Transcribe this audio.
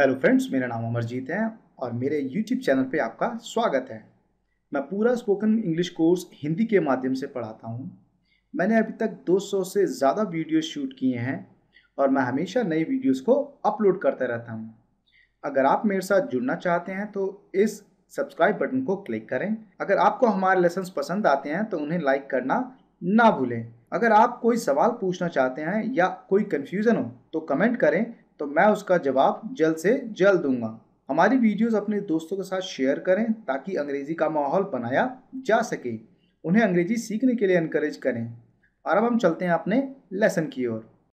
hello friends मेरा नाम अमरजीत है और मेरे यूट्यूब चैनल पे आपका स्वागत है मैं पूरा स्पोकन इंग्लिश कोर्स हिंदी के माध्यम से पढ़ाता हूँ मैंने अभी तक 200 से ज़्यादा वीडियो शूट किए हैं और मैं हमेशा नई वीडियोस को अपलोड करता रहता हूँ अगर आप मेरे साथ जुड़ना चाहते हैं तो इस सब्सक्राइब बटन को क्लिक करें अगर आपको हमारे लेसन्स पसंद आते हैं तो उन्हें लाइक करना ना भूलें अगर आप कोई सवाल पूछना चाहते हैं या कोई कन्फ्यूज़न हो तो कमेंट करें तो मैं उसका जवाब जल्द से जल्द दूंगा हमारी वीडियोस अपने दोस्तों के साथ शेयर करें ताकि अंग्रेज़ी का माहौल बनाया जा सके उन्हें अंग्रेज़ी सीखने के लिए इनक्रेज करें और अब हम चलते हैं अपने लेसन की ओर